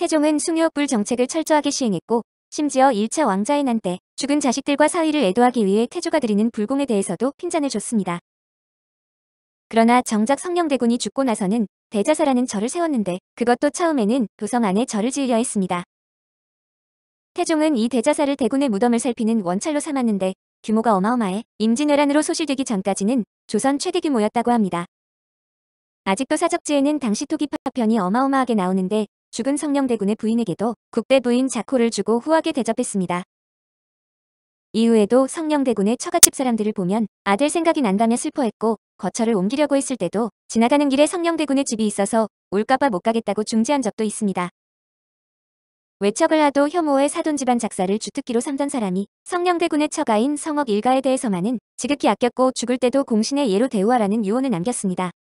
태종은 숭유불 정책을 철저하게 시행했고 심지어 1차 왕자의 난때 죽은 자식들과 사위를 애도하기 위해 태조가 드리는 불공에 대해서도 핀잔을 줬습니다. 그러나 정작 성령대군이 죽고 나서는 대자사라는 절을 세웠는데 그것도 처음에는 도성 안에 절을 지으려 했습니다. 태종은 이 대자사를 대군의 무덤을 살피는 원찰로 삼았는데 규모가 어마어마해 임진왜란으로 소실되기 전까지는 조선 최대 규모였다고 합니다. 아직도 사적지에는 당시 토기 파편이 어마어마하게 나오는데 죽은 성령대군의 부인에게도 국대 부인 자코를 주고 후하게 대접했습니다. 이후에도 성령대군의 처갓집 사람들을 보면 아들 생각이 난다며 슬퍼했고 거처를 옮기려고 했을 때도 지나가는 길에 성령대군의 집이 있어서 올까봐 못 가겠다고 중재한 적도 있습니다. 외척을 하도 혐오의 사돈 집안 작사를 주특기로 삼던 사람이 성령대군의 처가인 성억 일가에 대해서만은 지극히 아꼈고 죽을 때도 공신의 예로 대우하라는 유언을 남겼습니다.